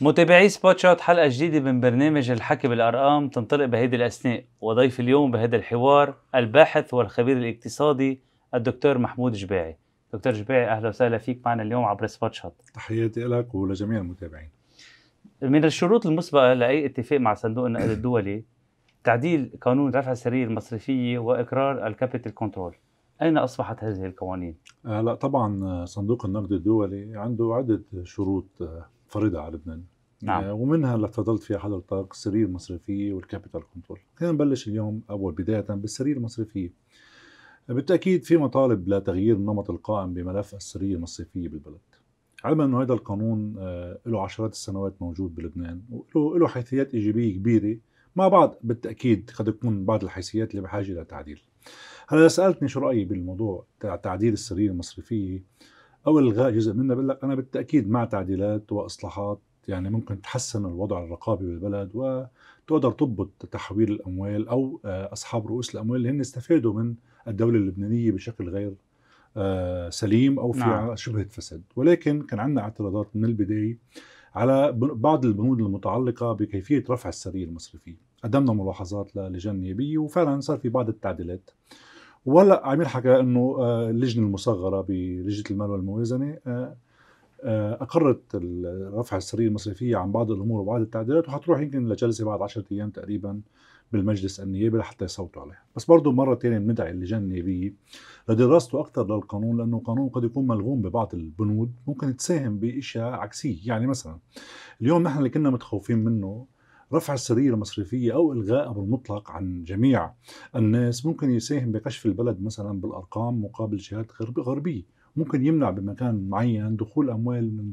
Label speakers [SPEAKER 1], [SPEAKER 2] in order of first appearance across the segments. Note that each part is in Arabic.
[SPEAKER 1] متابعي سبوت شوت حلقة جديدة من برنامج الحكي بالأرقام تنطلق بهيدي الأثناء وضيف اليوم بهذا الحوار الباحث والخبير الاقتصادي الدكتور محمود جباعي دكتور جباعي أهلا وسهلا فيك معنا اليوم عبر سبوت شوت
[SPEAKER 2] تحياتي لك ولجميع المتابعين
[SPEAKER 1] من الشروط المسبقة لأي اتفاق مع صندوق النقد الدولي تعديل قانون رفع السريه المصرفية وإقرار الكابيتال كنترول أين أصبحت هذه القوانين؟
[SPEAKER 2] هلا آه، لا طبعا آه، صندوق النقد الدولي عنده عدة شروط آه، فرضها على لبنان نعم. آه، ومنها اللي افتضلت فيها حضرتك السرير المصرفية والكابيتال كنترول خلينا نبلش اليوم أول بداية بالسرير المصرفية بالتأكيد في مطالب لتغيير النمط القائم بملف السرية المصرفية بالبلد علما أنه هذا القانون آه، له عشرات السنوات موجود بلبنان وله حيثيات إيجابية كبيرة مع بعض بالتأكيد قد يكون بعض الحيثيات اللي بحاجة لتعديل هلا سألتني شو رأيي بالموضوع تعديل السرية المصرفية او الغاء جزء منها بقول لك انا بالتاكيد مع تعديلات واصلاحات يعني ممكن تحسن الوضع الرقابي بالبلد وتقدر تضبط تحويل الاموال او آه، اصحاب رؤوس الاموال اللي هن استفادوا من الدوله اللبنانيه بشكل غير آه، سليم او في نعم. شبهه فساد ولكن كان عندنا اعتراضات من البدايه على بعض البنود المتعلقه بكيفيه رفع السريه المصرفيه قدمنا ملاحظات للجان النيابيه وفعلا صار في بعض التعديلات ولا عم يحكى انه آه، اللجنه المصغره بلجنه المال والموازنه آه، آه، اقرت رفع السريه المصرفيه عن بعض الامور وبعض التعديلات وحتروح يمكن لجلسه بعد 10 ايام تقريبا بالمجلس النيابي لحتى يصوتوا عليها، بس برضه مرة ثانية بندعي اللجان النيابية لدراسته أكثر للقانون لأنه القانون قد يكون ملغوم ببعض البنود ممكن تساهم بأشياء عكسية، يعني مثلا اليوم نحن اللي كنا متخوفين منه رفع السرية المصرفية أو إلغائها بالمطلق عن جميع الناس ممكن يساهم بكشف البلد مثلا بالأرقام مقابل جهات غربية ممكن يمنع بمكان معين دخول أموال من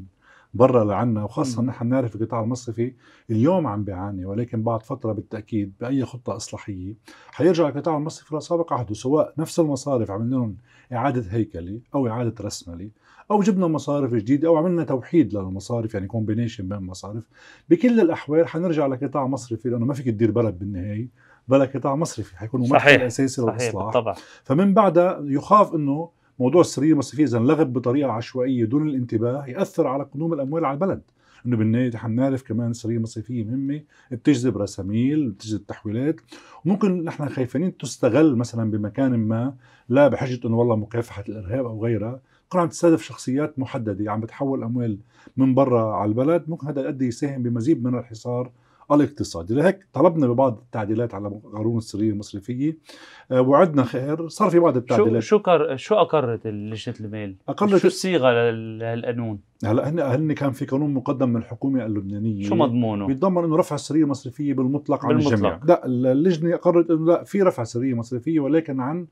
[SPEAKER 2] برا لعنا وخاصه نحن بنعرف القطاع المصرفي اليوم عم بيعاني ولكن بعد فتره بالتاكيد باي خطه اصلاحيه حيرجع القطاع المصرفي لسابق عهده سواء نفس المصارف عملنا لهم اعاده هيكله او اعاده رسمله او جبنا مصارف جديده او عملنا توحيد للمصارف يعني كومبينيشن بين مصارف بكل الاحوال حنرجع لقطاع مصرفي لانه ما فيك تدير بلد بالنهايه بلا قطاع مصرفي حيكون ممثل اساسي للاصلاح بالطبع. فمن بعدها يخاف انه موضوع السريه المصرفيه اذا انلغب بطريقه عشوائيه دون الانتباه ياثر على قدوم الاموال على البلد انه بالنهايه نحن نعرف كمان السريه المصرفيه مهمه بتجذب رساميل بتجذب تحويلات وممكن نحن خايفين تستغل مثلا بمكان ما لا بحجه انه والله مكافحه الارهاب او غيرها تكون عم تستهدف شخصيات محدده عم يعني بتحول اموال من برا على البلد ممكن هذا يؤدي يساهم بمزيد من الحصار الاقتصادي لهيك طلبنا ببعض التعديلات على قانون السريه المصرفيه آه، وعدنا خير صار في بعض التعديلات شو
[SPEAKER 1] شو كر... شو اقرت لجنه المال اقرت شو الصيغه للقانون
[SPEAKER 2] هلا هن هن كان في قانون مقدم من الحكومه اللبنانيه شو مضمونه بيتضمن انه رفع السريه المصرفيه بالمطلق عن بالمطلق. الجميع لا اللجنه اقرت انه لا في رفع سريه مصرفيه ولكن عن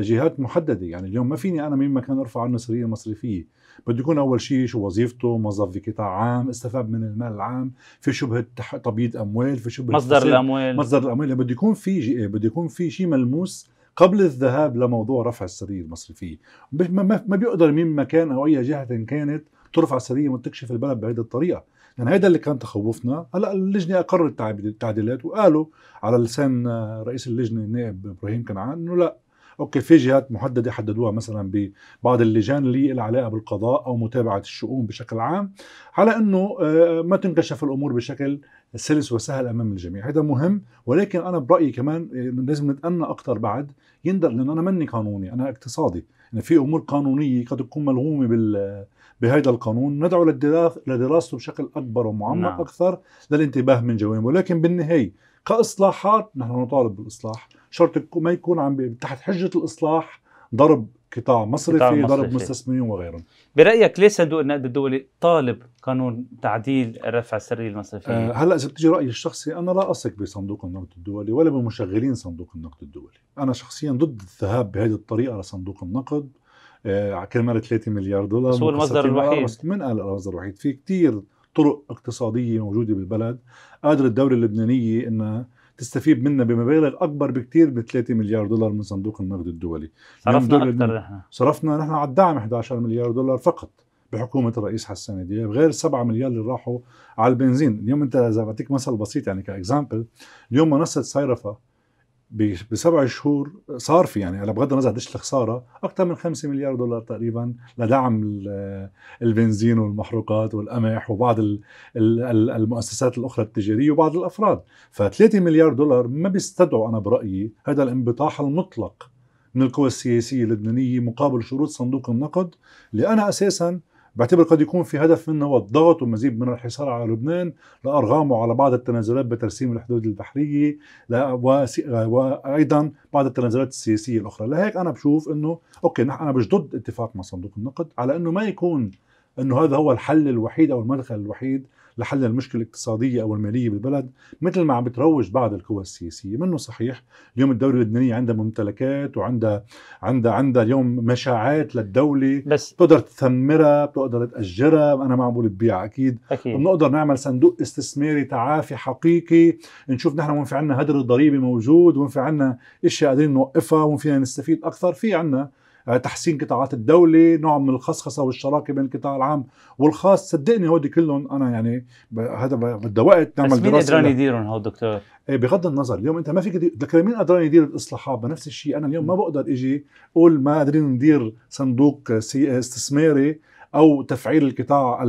[SPEAKER 2] جهات محدده يعني اليوم ما فيني انا ما مكان ارفع عنه سريه مصرفيه بده يكون اول شيء شو وظيفته موظف في قطاع عام استفاد من المال العام في شبهه تبييض اموال في شبهه مصدر الاموال مصدر الاموال يعني بده يكون في إيه، بده يكون في شيء ملموس قبل الذهاب لموضوع رفع السريه المصرفيه ما بيقدر ما مكان او اي جهه كانت ترفع السريه وتكشف البلد بهذه الطريقه يعني هذا اللي كان تخوفنا هلا اللجنه اقرت التعديلات وقالوا على لسان رئيس اللجنه النائب ابراهيم كنعان انه لا اوكي في جهات محدده حددوها مثلا ببعض اللجان اللي لها علاقه بالقضاء او متابعه الشؤون بشكل عام على انه آه، ما تنكشف الامور بشكل سلس وسهل امام الجميع هذا مهم ولكن انا برايي كمان آه، لازم نتأنى اكثر بعد يندر لانه انا مني قانوني انا اقتصادي يعني في امور قانونيه قد تكون ملغومه بال بهذا القانون ندعو لدراسته بشكل اكبر ومعمق نعم. اكثر للانتباه من جوانبه ولكن بالنهايه كاصلاحات نحن نطالب بالاصلاح شرط ما يكون عم تحت حجه الاصلاح ضرب قطاع مصرفي ضرب مستثمرين وغيرهم
[SPEAKER 1] برايك ليه صندوق النقد الدولي طالب قانون تعديل الرفع السري المصرفي أه هلا
[SPEAKER 2] اذا بتجي رايي الشخصي انا لا اثق بصندوق النقد الدولي ولا بمشغلين صندوق النقد الدولي انا شخصيا ضد الذهاب بهذه الطريقه لصندوق النقد أه كرمال 3 مليار دولار بس هو المصدر الوحيد من قال المصدر الوحيد في كثير طرق اقتصاديه موجوده بالبلد قادر الدوله اللبنانيه انها تستفيد منها بمبالغ اكبر بكثير ب 3 مليار دولار من صندوق النقد الدولي صرفنا اكثر نحن صرفنا نحن على الدعم 11 مليار دولار فقط بحكومه الرئيس حسان دياب غير 7 مليار اللي راحوا على البنزين اليوم انت اذا بعطيك مثل بسيط يعني كاكزامبل اليوم منصه صيرفه بسبع شهور صار في يعني بغض النظر قديش الخساره اكثر من 5 مليار دولار تقريبا لدعم البنزين والمحروقات والقمح وبعض المؤسسات الاخرى التجاريه وبعض الافراد ف3 مليار دولار ما بيستدعوا انا برايي هذا الانبطاح المطلق من القوى السياسيه اللبنانيه مقابل شروط صندوق النقد اللي انا اساسا بعتبر قد يكون في هدف منه هو الضغط والمزيد من الحصار على لبنان لارغامه على بعض التنازلات بترسيم الحدود البحريه وايضا بعض التنازلات السياسيه الاخرى، لهيك انا بشوف انه اوكي نحن انا مش ضد اتفاق مع صندوق النقد على انه ما يكون انه هذا هو الحل الوحيد او المدخل الوحيد لحل المشكله الاقتصاديه او الماليه بالبلد مثل ما عم بتروج بعض القوى السياسيه منه صحيح اليوم الدوله اللبنانيه عندها ممتلكات وعندها عندها عندها اليوم مشاعات للدوله بس بتقدر تثمرها بتقدر تاجرها انا ما عم بقول تبيع اكيد اكيد بنقدر نعمل صندوق استثماري تعافي حقيقي نشوف نحن وين في عندنا هدر الضريبه موجود وين في عندنا اشياء قادرين نوقفها وين فينا نستفيد اكثر في عندنا آه، تحسين قطاعات الدوله نوع من الخصخصه والشراكه بين القطاع العام والخاص صدقني هودي كلهم انا يعني هذا بده وقت نعمل بس مين قدران يديرهم هو دكتور إيه، بغض النظر اليوم انت ما فيك لك مين قدران يدير الاصلاحات بنفس الشيء انا اليوم ما بقدر اجي اقول ما قادرين ندير صندوق استثماري او تفعيل القطاع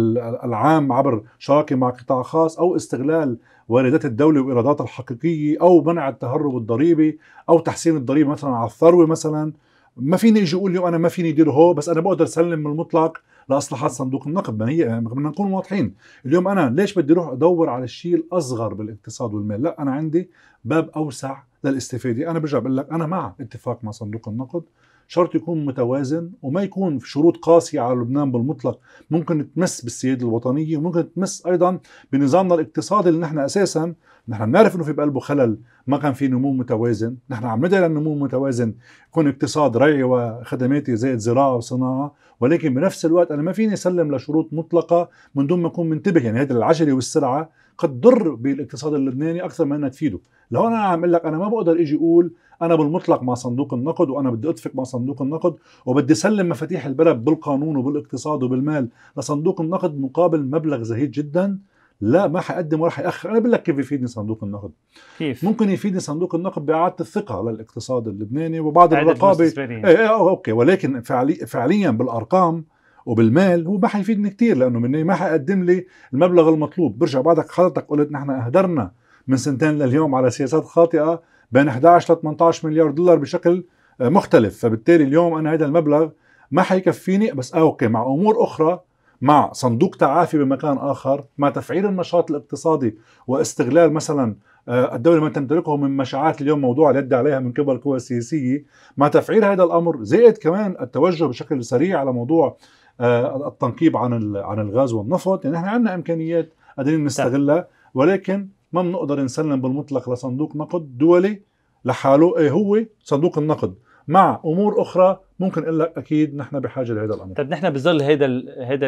[SPEAKER 2] العام عبر شراكه مع قطاع خاص او استغلال واردات الدوله وايراداتها الحقيقيه او منع التهرب الضريبي او تحسين الضريبه مثلا على الثروه مثلا ما فيني اجي اقول اليوم انا ما فيني ادير هو بس انا بقدر اسلم المطلق لاصلاحات صندوق النقد ما هي بدنا نكون واضحين اليوم انا ليش بدي اروح ادور على الشيء الاصغر بالاقتصاد والمال لا انا عندي باب اوسع للاستفاده انا برجع بقول لك انا مع اتفاق مع صندوق النقد شرط يكون متوازن وما يكون في شروط قاسية على لبنان بالمطلق ممكن تمس بالسيادة الوطنية وممكن تمس أيضا بنظامنا الاقتصادي اللي نحن أساسا نحن بنعرف انه في بقلبه خلل ما كان في نمو متوازن نحن عم ندعي للنمو المتوازن يكون اقتصاد ريعي وخدماتي زائد زراعه وصناعه ولكن بنفس الوقت انا ما فيني اسلم لشروط مطلقه من دون ما اكون منتبه يعني هذه العجله والسرعه قد تضر بالاقتصاد اللبناني اكثر ما انها تفيده لهون انا عم لك انا ما بقدر اجي اقول انا بالمطلق مع صندوق النقد وانا بدي اتفق مع صندوق النقد وبدي سلم مفاتيح البلد بالقانون وبالاقتصاد وبالمال لصندوق النقد مقابل مبلغ زهيد جدا لا ما حقدم ولا حاخر انا بقول لك كيف يفيدني صندوق النقد كيف ممكن يفيدني صندوق النقد باعاده الثقه للاقتصاد اللبناني وبعض الرقابه ايه ايه اوكي ولكن فعلي فعليا بالارقام وبالمال هو ما حيفيدني كثير لانه مني ما حيقدم لي المبلغ المطلوب برجع بعدك حضرتك قلت نحن اهدرنا من سنتين لليوم على سياسات خاطئه بين 11 ل 18 مليار دولار بشكل آه، مختلف فبالتالي اليوم انا هذا المبلغ ما حيكفيني بس اوكي مع امور اخرى مع صندوق تعافي بمكان اخر مع تفعيل النشاط الاقتصادي واستغلال مثلا آه، الدوله ما تمتلكه من مشاعات اليوم موضوع اليد عليها من قبل القوى السياسيه مع تفعيل هذا الامر زائد كمان التوجه بشكل سريع على موضوع آه، التنقيب عن عن الغاز والنفط يعني احنا عندنا امكانيات قادرين نستغلها ولكن ما بنقدر نسلم بالمطلق لصندوق نقد دولي لحاله ايه هو صندوق النقد مع امور اخرى ممكن اقول لك اكيد نحن بحاجه لهذا الامر
[SPEAKER 1] طيب نحن بظل هذا هذا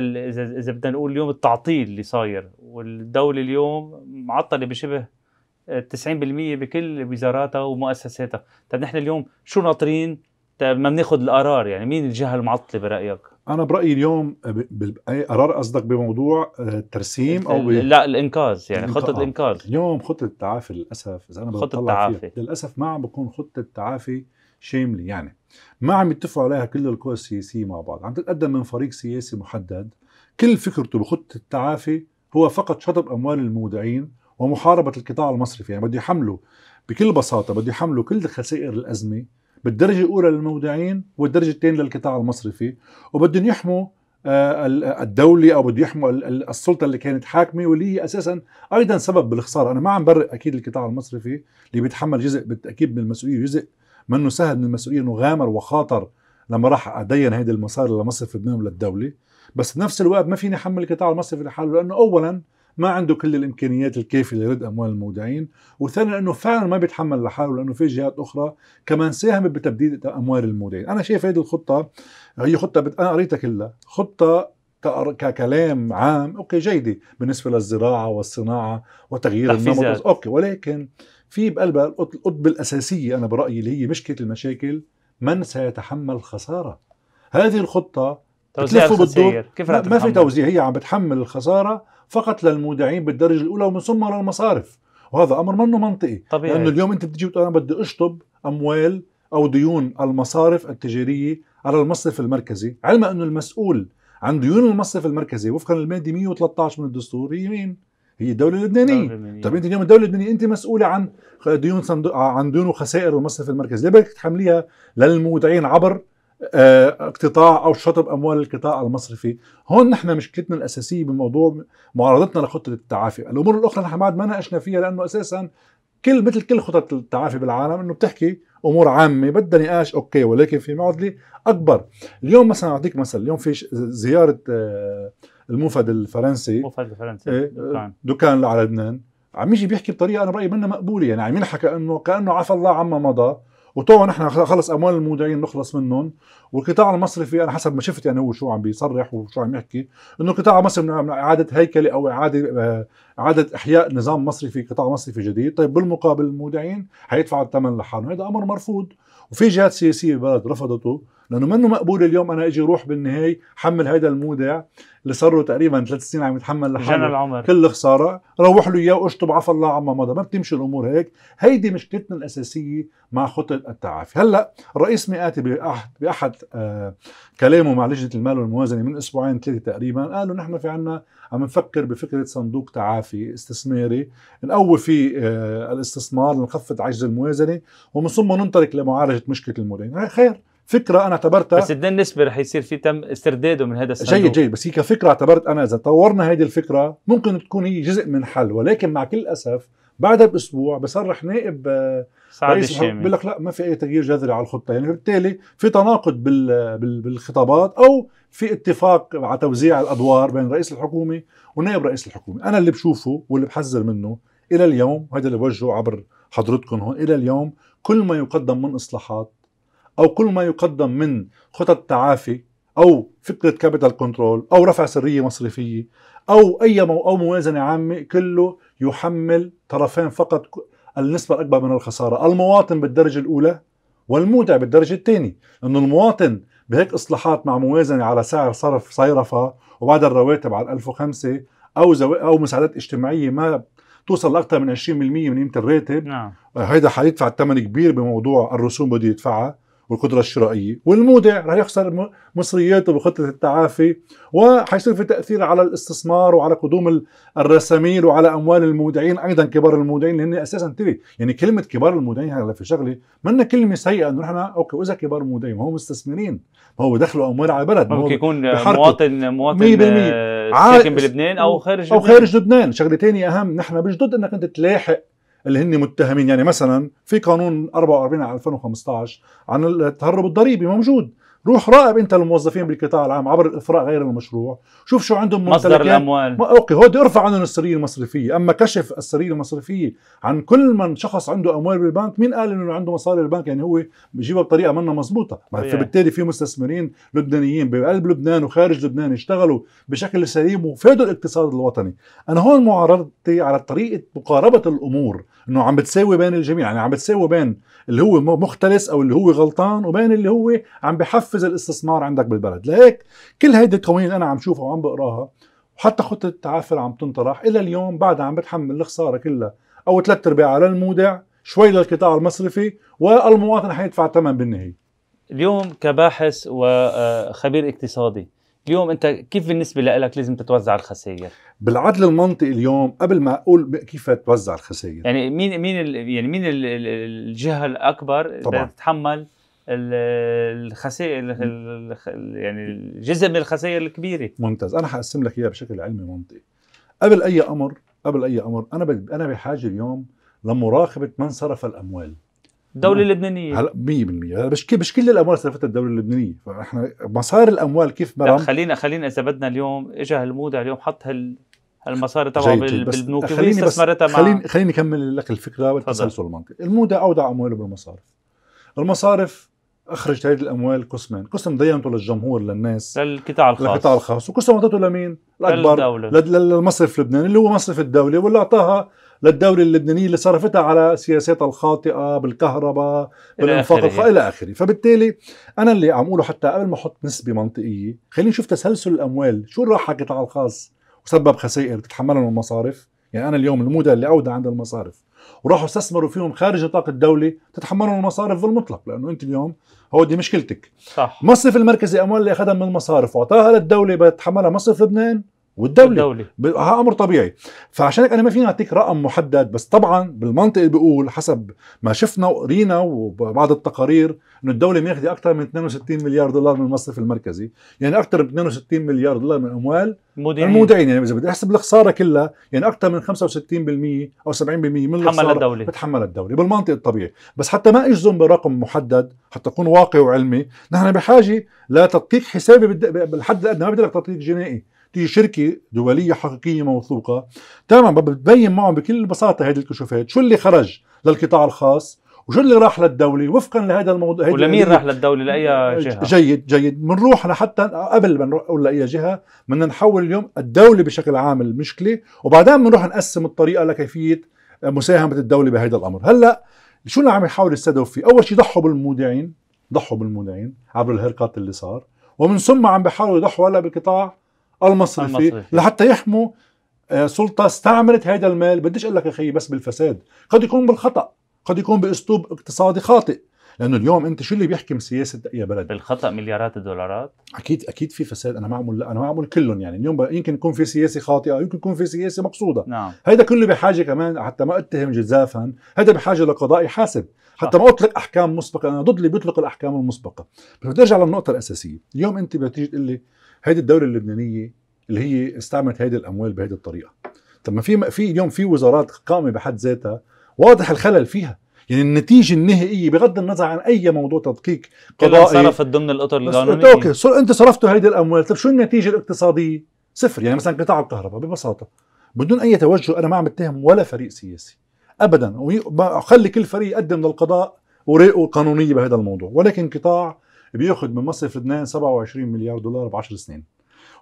[SPEAKER 1] اذا بدنا نقول اليوم التعطيل اللي صاير والدوله اليوم معطله بشبه 90% بكل وزاراتها ومؤسساتها طيب نحن اليوم شو ناطرين طيب، ما بناخذ القرار يعني مين الجهه المعطله برايك
[SPEAKER 2] انا برايي اليوم قرار قصدك بموضوع الترسيم آه، او ب... لا الانقاذ يعني الانقاذ. خطه الانقاذ اليوم خطه التعافي للاسف اذا انا خطه التعافي للاسف ما عم بكون خطه تعافي شامله يعني ما عم يتفقوا عليها كل القوى السياسيه مع بعض عم تتقدم من فريق سياسي محدد كل فكرته بخطه التعافي هو فقط شطب اموال المودعين ومحاربه القطاع المصرفي يعني بده يحملوا بكل بساطه بده يحملوا كل خسائر الازمه بالدرجه الاولى للمودعين والدرجه الثانيه للقطاع المصرفي وبدهم يحموا آه، الدولة او بده يحموا السلطه اللي كانت حاكمه واللي هي اساسا ايضا سبب بالخساره، انا ما عم برق اكيد القطاع المصرفي اللي بيتحمل جزء بالتاكيد من المسؤوليه وجزء منه سهل من المسؤوليه انه غامر وخاطر لما راح ادين هيدي المصاري لمصرف لبنان وللدوله، بس بنفس الوقت ما فيني احمل القطاع المصرفي لحاله لانه اولا ما عنده كل الامكانيات الكافيه لرد اموال المودعين وثانيا انه فعلا ما بيتحمل لحاله لانه في جهات اخرى كمان ساهمت بتبديد اموال المودعين انا شايف هذه الخطه هي خطه بت... انا قريتها كلها خطه ككلام عام اوكي جيده بالنسبه للزراعه والصناعه وتغيير النمط اوكي ولكن في بقلبها القطب الاساسيه انا برايي اللي هي مشكله المشاكل من سيتحمل الخساره هذه الخطه توزيع بالدور كيف ما في توزيع هي عم بتحمل الخساره فقط للمودعين بالدرجه الاولى ومن ثم للمصارف وهذا امر منه منطقي طبيعي لانه اليوم انت بتجي بتقول انا بدي اشطب اموال او ديون المصارف التجاريه على المصرف المركزي علما انه المسؤول عن ديون المصرف المركزي وفقا للماده 113 من الدستور هي مين؟ هي الدولة اللبنانية طيب انت اليوم الدولة اللبنانية انت مسؤولة عن ديون صندوق عن ديون وخسائر المصرف المركزي ليه بدك تحمليها للمودعين عبر آه، اقتطاع او شطب اموال القطاع المصرفي هون نحن مشكلتنا الاساسيه بموضوع معارضتنا لخطه التعافي الامور الاخرى نحن بعد ما ناقشنا فيها لانه اساسا كل مثل كل خطط التعافي بالعالم انه بتحكي امور عامه بدها نقاش اوكي ولكن في معضله اكبر اليوم مثلا اعطيك مثل اليوم في زياره آه، الموفد الفرنسي الموفد
[SPEAKER 1] الفرنسي آه،
[SPEAKER 2] دكان دكان على لبنان عم يجي بيحكي بطريقه انا برايي منها مقبوله يعني عم ينحكى انه كانه عفى الله عما مضى وطبعا نحن خلص اموال المودعين نخلص منهم والقطاع المصرفي انا حسب ما شفت يعني هو شو عم بيصرح وشو عم يحكي انه القطاع المصرفي من اعاده هيكله او اعاده آه، اعاده احياء نظام مصرفي قطاع مصرفي جديد طيب بالمقابل المودعين حيدفعوا الثمن لحالهم هذا امر مرفوض وفي جهات سياسيه بالبلد رفضته لانه منه مقبول اليوم انا اجي روح بالنهايه حمل هيدا المودع اللي صار له تقريبا ثلاث سنين عم يتحمل لحاله العمر كل خساره روح له اياه واشطب عفى الله عما مضى ما بتمشي الامور هيك هيدي مشكلتنا الاساسيه مع خطه التعافي هلا الرئيس مئاتي باحد باحد آه كلامه مع لجنه المال والموازنه من اسبوعين ثلاثه تقريبا قالوا نحن في عنا عم نفكر بفكره صندوق تعافي استثماري نقوي فيه آه الاستثمار نخفض عجز الموازنه ومن ثم ننطلق لمعالجه مشكله المدن خير فكره انا اعتبرتها بس
[SPEAKER 1] بدنا نسبه رح يصير في تم استرداده من هذا الصندوق جيد جيد
[SPEAKER 2] بس هي كفكره اعتبرت انا اذا طورنا هذه الفكره ممكن تكون هي جزء من حل ولكن مع كل اسف بعدها باسبوع بصرح نائب آه، سعد الشامي بقول لك لا ما في اي تغيير جذري على الخطه يعني بالتالي في تناقض بالخطابات او في اتفاق على توزيع الادوار بين رئيس الحكومه ونائب رئيس الحكومه انا اللي بشوفه واللي بحذر منه الى اليوم هذا اللي بوجهه عبر حضرتكم هون الى اليوم كل ما يقدم من اصلاحات او كل ما يقدم من خطط تعافي او فكره كابيتال كنترول او رفع سريه مصرفيه او اي مو او موازنه عامه كله يحمل طرفين فقط النسبه الاكبر من الخساره، المواطن بالدرجه الاولى والمودع بالدرجه الثانيه، انه المواطن بهيك اصلاحات مع موازنه على سعر صرف صيرفه وبعد الرواتب على 1005 او زو... او مساعدات اجتماعيه ما توصل لاكثر من 20% من قيمه الراتب نعم هيدا حيدفع ثمن كبير بموضوع الرسوم بده يدفعها والقدره الشرائيه والمودع رح يخسر مصرياته بخطه التعافي وحيصير في تاثير على الاستثمار وعلى قدوم الرساميل وعلى اموال المودعين ايضا كبار المودعين لان اساسا تري يعني كلمه كبار المودعين هلا في شغله منا كلمه سيئه انه نحن اوكي اذا كبار المودعين ما هو مستثمرين ما هو دخلوا اموال على البلد ممكن يكون مواطن مواطن ساكن آه، بلبنان او خارج او خارج لبنان, لبنان. شغله ثانيه اهم نحن مش ضد انك انت تلاحق اللي هن متهمين يعني مثلا في قانون 44 على 2015 عن التهرب الضريبي موجود روح راقب انت الموظفين بالقطاع العام عبر الافراغ غير المشروع شوف شو عندهم مصدر الاموال اوكي هودي ارفع عنهم السريه المصرفيه اما كشف السريه المصرفيه عن كل من شخص عنده اموال بالبنك مين قال انه عنده مصاري بالبنك يعني هو بجيبها بطريقه منا مزبوطه فبالتالي في مستثمرين لبنانيين بقلب لبنان وخارج لبنان اشتغلوا بشكل سليم وفادوا الاقتصاد الوطني انا هون معارضتي على طريقه مقاربه الامور انه عم بتساوي بين الجميع يعني عم بتساوي بين اللي هو مختلس او اللي هو غلطان وبين اللي هو عم بحفز تحفز الاستثمار عندك بالبلد لهيك كل هيدي القوانين اللي انا عم شوفها وعم بقراها وحتى خطه التعافي عم تنطرح الى اليوم بعدها عم بتحمل الخساره كلها او ثلاث ارباعها للمودع شوي للقطاع المصرفي والمواطن حيدفع ثمن بالنهايه
[SPEAKER 1] اليوم كباحث وخبير اقتصادي اليوم انت كيف بالنسبه لك لازم
[SPEAKER 2] تتوزع الخسائر بالعدل المنطقي اليوم قبل ما اقول كيف توزع الخسائر
[SPEAKER 1] يعني مين مين يعني مين الجهه الاكبر طبعا تتحمل الخسائر يعني الجزء من الخسائر الكبيره
[SPEAKER 2] ممتاز انا حقسم لك اياها بشكل علمي منطقي قبل اي امر قبل اي امر انا انا بحاجه اليوم لمراقبه من صرف الاموال الدوله اللبنانيه هلا 100% مش مش كل الاموال صرفتها الدوله اللبنانيه فاحنا مصاري الاموال كيف ما
[SPEAKER 1] خلينا خلينا اذا بدنا اليوم اجى هالموضع اليوم حط هال المصاري تبعه بالبنوك خليني بس استثمرتها مع خليني
[SPEAKER 2] خليني اكمل لك الفكره بالتسلسل المنطقي المودع اودع امواله بالمصارف المصارف اخرجت هذه الاموال قسمين، قسم دينته للجمهور للناس
[SPEAKER 1] للقطاع الخاص للقطاع الخاص
[SPEAKER 2] وقسم اعطته لمين؟ الاكبر للدولة للمصرف اللبناني اللي هو مصرف الدوله واللي اعطاها للدوله اللبنانيه اللي صرفتها على سياساتها الخاطئه بالكهرباء بالانفاق الخ... الى اخره، فبالتالي انا اللي عم اقوله حتى قبل ما احط نسبه منطقيه، خليني نشوف تسلسل الاموال، شو راح على القطاع الخاص وسبب خسائر بتتحملهم المصارف؟ يعني انا اليوم المودة اللي اودى عند المصارف وراحوا استثمروا فيهم خارج نطاق الدوله تتحملهم المصارف بالمطلق لانه انت اليوم هو دي مشكلتك صح المصرف المركزي اموال اللي اخذها من المصارف واعطاها للدوله بتحملها مصرف لبنان والدولي, والدولي. ها امر طبيعي فعشان هيك انا ما فيني اعطيك رقم محدد بس طبعا بالمنطق اللي بيقول حسب ما شفنا وقرينا وبعض التقارير انه الدوله ماخذه اكثر من 62 مليار دولار من المصرف المركزي يعني اكثر من 62 مليار دولار من اموال
[SPEAKER 1] المودعين المودعين يعني اذا بدي
[SPEAKER 2] احسب الخساره كلها يعني اكثر من 65% او 70% من الخساره الدولة بتحملها الدوله بالمنطق الطبيعي بس حتى ما اجزم برقم محدد حتى اكون واقعي وعلمي نحن بحاجه لتدقيق حسابي بالحد الادنى ما بدي لك تدقيق جنائي تيجي شركه دوليه حقيقيه موثوقه تمام بتبين معهم بكل بساطه هذه الكشوفات شو اللي خرج للقطاع الخاص وشو اللي راح للدوله وفقا لهذا الموضوع ولمين راح
[SPEAKER 1] للدوله لاي جهه
[SPEAKER 2] جيد جيد بنروح لحتى قبل ما نروح لاي جهه بدنا نحول اليوم الدوله بشكل عام المشكله وبعدين بنروح نقسم الطريقه لكيفيه مساهمه الدوله بهذا الامر هلا شو اللي عم يحاول يستهدف فيه اول شيء ضحوا بالمودعين ضحوا بالمودعين عبر الهرقات اللي صار ومن ثم عم بيحاولوا يضحوا هلا بالقطاع المصرفي, المصرفي. لحتى يحموا آه، سلطه استعملت هذا المال بديش اقول لك يا اخي بس بالفساد قد يكون بالخطا قد يكون باسلوب اقتصادي خاطئ لانه اليوم انت شو اللي بيحكم سياسه اي بلد بالخطا مليارات الدولارات اكيد اكيد في فساد انا ما عم انا ما عم كلهم يعني اليوم يمكن يكون في سياسه خاطئه يمكن يكون في سياسه مقصوده نعم. هيدا كله بحاجه كمان حتى ما اتهم جزافا هذا بحاجه لقضاء حاسب حتى ما اطلق احكام مسبقه انا ضد اللي بيطلق الاحكام المسبقه بس بدي ارجع للنقطه الاساسيه اليوم انت بتيجي تقول لي هيدي الدوله اللبنانيه اللي هي استعملت هيدي الاموال بهيدي الطريقه طب ما في في اليوم في وزارات قائمه بحد ذاتها واضح الخلل فيها يعني النتيجه النهائيه بغض النظر عن اي موضوع تدقيق قضائي صرفت
[SPEAKER 1] ضمن الاطر القانوني اوكي
[SPEAKER 2] انت صرفت هيدي الاموال طب شو النتيجه الاقتصاديه صفر يعني مثلا قطاع الكهرباء ببساطه بدون اي توجه انا ما عم أتهم ولا فريق سياسي ابدا وخلي كل فريق يقدم للقضاء ورقه قانونيه بهذا الموضوع ولكن قطاع بياخد من مصرف لبنان 27 مليار دولار ب 10 سنين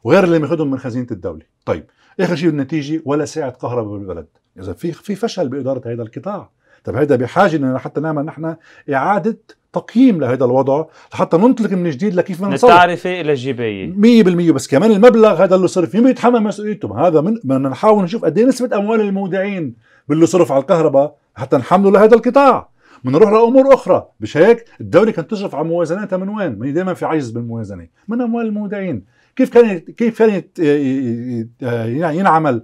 [SPEAKER 2] وغير اللي بياخدهم من خزينه الدوله طيب اخر شيء النتيجه ولا ساعه كهرباء بالبلد اذا في في فشل باداره هذا القطاع طب هذا بحاجه اننا حتى نعمل نحن اعاده تقييم لهذا الوضع لحتى ننطلق من جديد لكيف بدنا نصرف
[SPEAKER 1] التعرفه الى الجيبيه
[SPEAKER 2] 100% بس كمان المبلغ هذا اللي صرف مين بيتحمل مسؤوليته هذا من بدنا نحاول نشوف قد إيه نسبه اموال المودعين باللي صرف على الكهرباء حتى نحمله لهذا القطاع بنروح لامور اخرى مش هيك الدوله كانت تصرف على موازناتها من وين من دائما في عجز بالموازنه من اموال المودعين كيف كان كيف كان ينعمل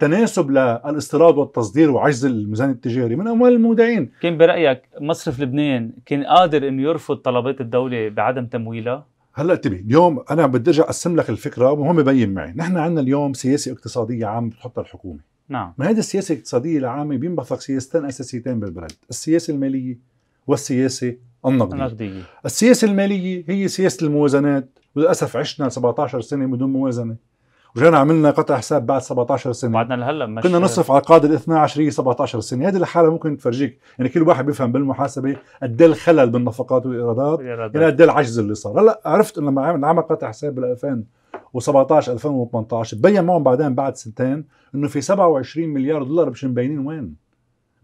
[SPEAKER 2] تناسب للاستيراد والتصدير وعجز الميزان التجاري من اموال المودعين
[SPEAKER 1] كان برايك مصرف لبنان كان قادر انه يرفض طلبات الدوله بعدم
[SPEAKER 2] تمويلها هلا انتبه اليوم انا بدي ارجع اقسم لك الفكره وهم بين معي نحن عندنا اليوم سياسه اقتصاديه عامه بتحطها الحكومه نعم ما هذه السياسه الاقتصاديه العامه بينبثق سياستين اساسيتين بالبلد السياسه الماليه والسياسه النقديه النقديه السياسه الماليه هي سياسه الموازنات وللاسف عشنا 17 سنه بدون موازنه ورجعنا عملنا قطع حساب بعد 17 سنه بعدنا
[SPEAKER 1] لهلا مش كنا نصرف
[SPEAKER 2] على القاعده ال 12 17 سنه هذه الحاله ممكن تفرجيك يعني كل واحد بيفهم بالمحاسبه قد إيه الخلل بالنفقات والايرادات يعني قد إيه العجز اللي صار هلا عرفت انه لما عمل قطع حساب بال 2000 و17 2018 تبين معهم بعدين بعد سنتين انه في 27 مليار دولار مش مبينين وين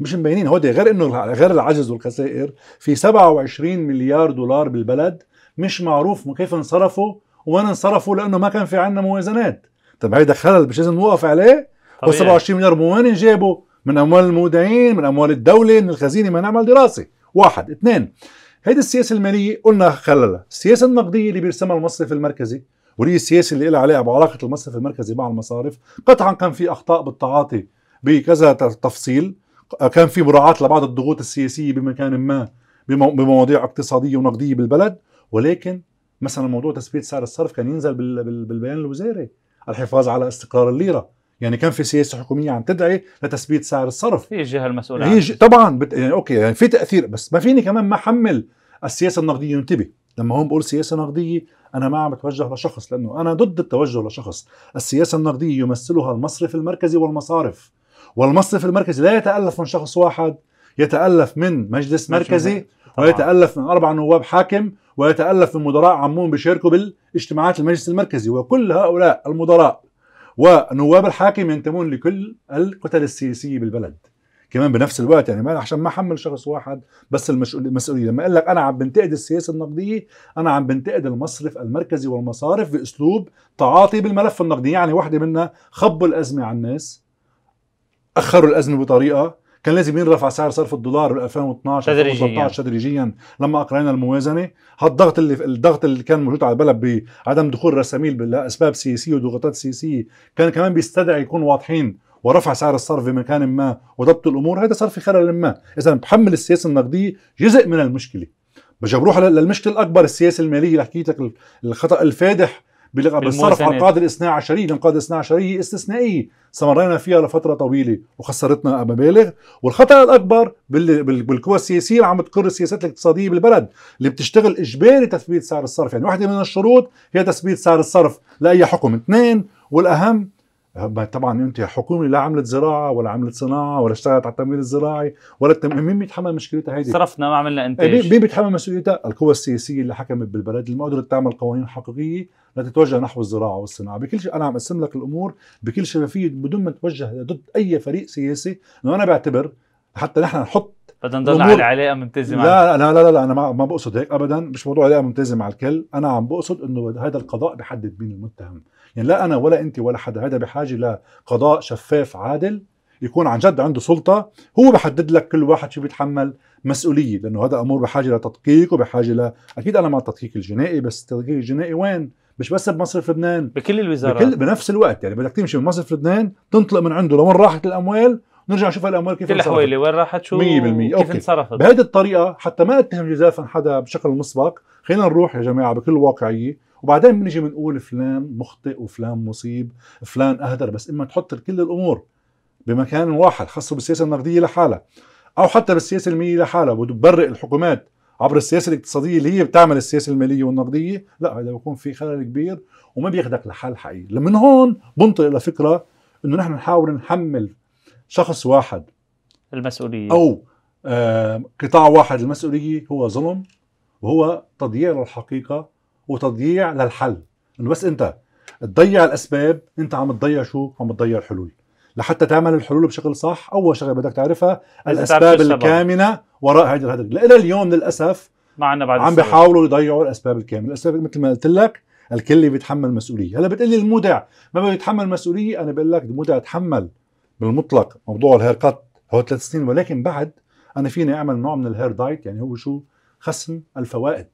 [SPEAKER 2] مش مبينين هودي غير انه غير العجز والخسائر في 27 مليار دولار بالبلد مش معروف كيف انصرفوا وين انصرفوا لانه ما كان في عندنا موازنات طب هيدا خلل مش لازم نوقف عليه هو 27 مليار من وين جابوا من اموال المودعين من اموال الدوله من الخزينه ما نعمل دراسه واحد اثنين هيدي السياسه الماليه قلنا خللها السياسه النقديه اللي بيرسمها المصرف المركزي والرأي السياسي اللي لها علاقه بعلاقه المصرف المركزي مع المصارف قطعا كان في اخطاء بالتعاطي بكذا تفصيل كان في مراعاه لبعض الضغوط السياسيه بمكان ما بمواضيع اقتصاديه ونقديه بالبلد ولكن مثلا موضوع تثبيت سعر الصرف كان ينزل بالبيان الوزاري الحفاظ على استقرار الليره يعني كان في سياسه حكوميه عم تدعي لتثبيت سعر الصرف
[SPEAKER 1] هي الجهه المسؤوله هي ج...
[SPEAKER 2] طبعا بت... يعني اوكي يعني في تاثير بس ما فيني كمان ما حمل السياسه النقديه انتبه لما هون بقول سياسه نقديه انا ما عم بتوجه لشخص لانه انا ضد التوجه لشخص السياسه النقديه يمثلها المصرف المركزي والمصارف والمصرف المركزي لا يتالف من شخص واحد يتالف من مجلس مركزي ويتالف من اربع نواب حاكم ويتالف من مدراء عمون بيشاركوا بالاجتماعات المجلس المركزي وكل هؤلاء المدراء ونواب الحاكم ينتمون لكل الكتل السياسيه بالبلد كمان بنفس الوقت يعني ما عشان ما احمل شخص واحد بس المسؤوليه لما اقول لك انا عم بنتقد السياسه النقديه انا عم بنتقد المصرف المركزي والمصارف باسلوب تعاطي بالملف النقدي يعني وحده منا خبوا الازمه على الناس اخروا الازمه بطريقه كان لازم ينرفع سعر صرف الدولار بال 2012 تدريجيا 2013 تدريجيا لما اقرينا الموازنه هالضغط اللي الضغط اللي كان موجود على البلد بعدم دخول رساميل لاسباب سياسيه وضغوطات سياسيه كان كمان بيستدعي يكون واضحين ورفع سعر الصرف في مكان ما وضبط الامور هذا صار في خلل ما اذا بحمل السياسه النقديه جزء من المشكله بجا بروح للمشكله الاكبر السياسه الماليه اللي حكيت لك الخطا الفادح بلغة بالصرف على القاعدة الاثنى عشرية لأن القاعدة الاثنى عشرية استثنائية استمرينا فيها لفترة طويلة وخسرتنا مبالغ والخطأ الأكبر بالقوى السياسية اللي عم تقر السياسات الاقتصادية بالبلد اللي بتشتغل إجباري تثبيت سعر الصرف يعني واحدة من الشروط هي تثبيت سعر الصرف لأي حكم اثنين والأهم طبعا انت حكومه لا عملت زراعه ولا عملت صناعه ولا اشتغلت على التمويل الزراعي ولا التم... مين بيتحمل مشكلتها هيدي؟ صرفنا ما عملنا انتاج مين بيتحمل مسؤوليتها؟ القوى السياسيه اللي حكمت بالبلد اللي ما قدرت تعمل قوانين حقيقيه لتتوجه نحو الزراعه والصناعه، بكل شيء انا عم اقسم لك الامور بكل شفافيه بدون ما توجه ضد اي فريق سياسي، لانه انا بعتبر حتى نحن نحط بدنا نضل على علاقه
[SPEAKER 1] ممتازه مع لا
[SPEAKER 2] لا لا لا انا ما بقصد هيك ابدا مش موضوع علاقه ممتازه مع الكل انا عم بقصد انه هذا القضاء بحدد مين المتهم يعني لا انا ولا انت ولا حدا هذا بحاجه لقضاء شفاف عادل يكون عن جد عنده سلطه هو بحدد لك كل واحد شو بيتحمل مسؤوليه لانه هذا امور بحاجه لتدقيق وبحاجه ل اكيد انا مع التدقيق الجنائي بس التدقيق الجنائي وين مش بس بمصرف لبنان بكل الوزارات بكل بنفس الوقت يعني بدك تمشي من مصرف لبنان تنطلق من عنده لوين راحت الاموال نرجع نشوف هالاموال كيف كل حوالي
[SPEAKER 1] وين راحت شو 100% كيف انصرفت بهذه
[SPEAKER 2] الطريقه حتى ما اتهم جزافا حدا بشكل مسبق خلينا نروح يا جماعه بكل واقعيه وبعدين بنجي بنقول فلان مخطئ وفلان مصيب فلان اهدر بس اما تحط كل الامور بمكان واحد خاصه بالسياسه النقديه لحالها او حتى بالسياسه الماليه لحالها وتبرئ الحكومات عبر السياسه الاقتصاديه اللي هي بتعمل السياسه الماليه والنقديه لا هذا بيكون في خلل كبير وما بياخذك لحل حقيقي من هون بنطلق لفكره انه نحن نحاول نحمل شخص واحد
[SPEAKER 1] المسؤوليه او
[SPEAKER 2] آه قطاع واحد المسؤوليه هو ظلم وهو تضييع للحقيقه وتضييع للحل انه بس انت تضيع الاسباب انت عم تضيع شو عم تضيع الحلول لحتى تعمل الحلول بشكل صح اول شغله بدك تعرفها الاسباب الكامنه وراء هذا الهدف الى اليوم للاسف ما عندنا بعد عم بيحاولوا يضيعوا الاسباب الكامنه الاسباب مثل ما قلت لك الكل بيتحمل مسؤوليه هلا بتقلي المودع ما بده يتحمل مسؤوليه انا بقول لك المودع تحمل بالمطلق موضوع الهير كات هو ثلاث سنين ولكن بعد انا فيني اعمل نوع من الهير دايت يعني هو شو خصم الفوائد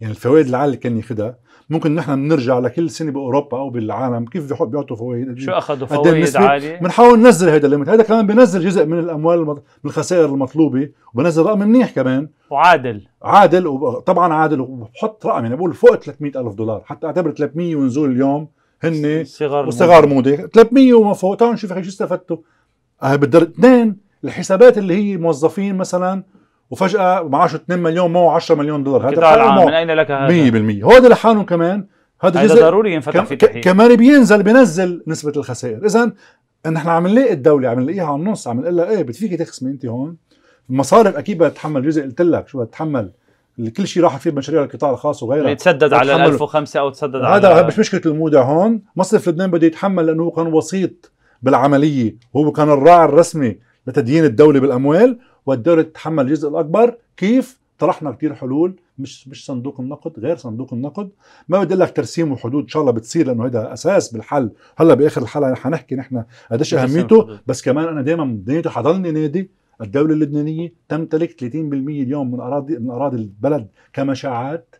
[SPEAKER 2] يعني الفوائد اللي كان ياخذها ممكن نحن بنرجع لكل سنه باوروبا او بالعالم كيف بيعطوا فوائد شو اخذوا إيه فوائد عاليه بنحاول ننزل هذا الليمت هذا كمان بنزل جزء من الاموال المط... من الخسائر المطلوبه وبنزل رقم منيح كمان وعادل عادل وطبعا عادل وبحط رقم يعني بقول فوق 300 الف دولار حتى اعتبر 300 ونزول اليوم هن
[SPEAKER 1] صغار وصغار مودي
[SPEAKER 2] 300 وما فوق تعالوا نشوف شو استفدتوا آه بالدرجه اثنين الحسابات اللي هي موظفين مثلا وفجاه معاشه 2 مليون مو 10 مليون دولار هذا العام من اين لك هذا 100% هودي لحالهم كمان هذا جزء ضروري ينفتح في تحقيق كمان بينزل بينزل نسبه الخسائر اذا نحن عم نلاقي الدوله عم نلاقيها على النص عم نقول لها ايه بتفيكي تخصمي انت هون المصارف اكيد بدها تتحمل جزء قلت لك شو بدها تتحمل كل شيء راح فيه مشاريع القطاع الخاص وغيره
[SPEAKER 1] يتسدد على 1005 او تسدد على هذا مش
[SPEAKER 2] مشكله المودع هون مصرف لبنان بده يتحمل لانه هو كان وسيط بالعمليه هو كان الراعي الرسمي لتدين الدوله بالاموال والدوله تتحمل الجزء الاكبر كيف طرحنا كثير حلول مش مش صندوق النقد غير صندوق النقد ما بدي لك ترسيم وحدود ان شاء الله بتصير لانه هذا اساس بالحل هلا باخر الحلقه حنحكي نحن قديش اهميته بس كمان انا دائما بدي حضلني نادي الدولة اللبنانية تمتلك 30% اليوم من أراضي من أراضي البلد كمشاعات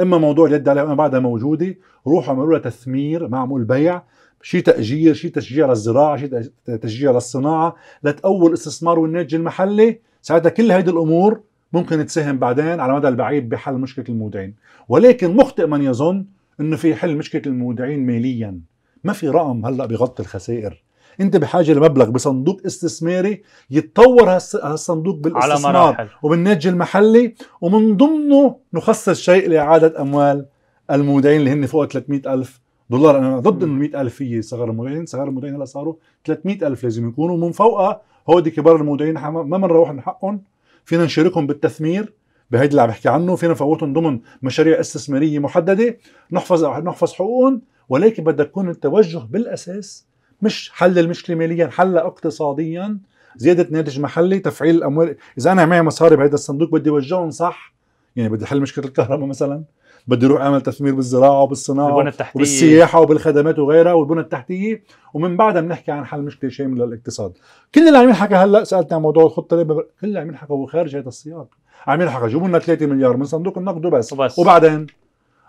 [SPEAKER 2] اما موضوع اليد عليها بعدها موجوده روحوا اعملوا لها تثمير معمول بيع شيء تاجير شيء تشجيع للزراعه شيء تشجيع للصناعه لتأول الاستثمار والناتج المحلي ساعتها كل هيدي الامور ممكن تساهم بعدين على المدى البعيد بحل مشكله المودعين ولكن مخطئ من يظن انه في حل مشكله المودعين ماليا ما في رقم هلا بيغطي الخسائر انت بحاجه لمبلغ بصندوق استثماري يتطور هالصندوق بالاستثمار على مراحل. وبالناتج المحلي ومن ضمنه نخصص شيء لاعاده اموال المودعين اللي هن فوق 300 الف دولار انا ضد انه 100000 هي صغار المودعين صغار المودعين هلا صاروا 300000 لازم يكونوا ومن فوقها هودي كبار المودعين ما بنروح نحقهم فينا نشاركهم بالتثمير بهيدي اللي عم بحكي عنه فينا نفوتهم ضمن مشاريع استثماريه محدده نحفظ نحفظ حقوقهم ولكن بدك يكون التوجه بالاساس مش حل المشكله ماليا حلها اقتصاديا زياده ناتج محلي تفعيل الاموال اذا انا معي مصاري بهذا الصندوق بدي وجههم صح يعني بدي حل مشكله الكهرباء مثلا بدي اروح اعمل تثمير بالزراعه وبالصناعه وبالسياحه وبالخدمات وغيرها والبنى التحتيه ومن بعدها بنحكي عن حل مشكله شامله للاقتصاد كل اللي عم ينحكى هلا سالتني عن موضوع الخطه كل اللي عم ينحكى هو خارج هذا السياق عم ينحكى جيبوا لنا 3 مليار من صندوق النقد وبس وبس وبعدين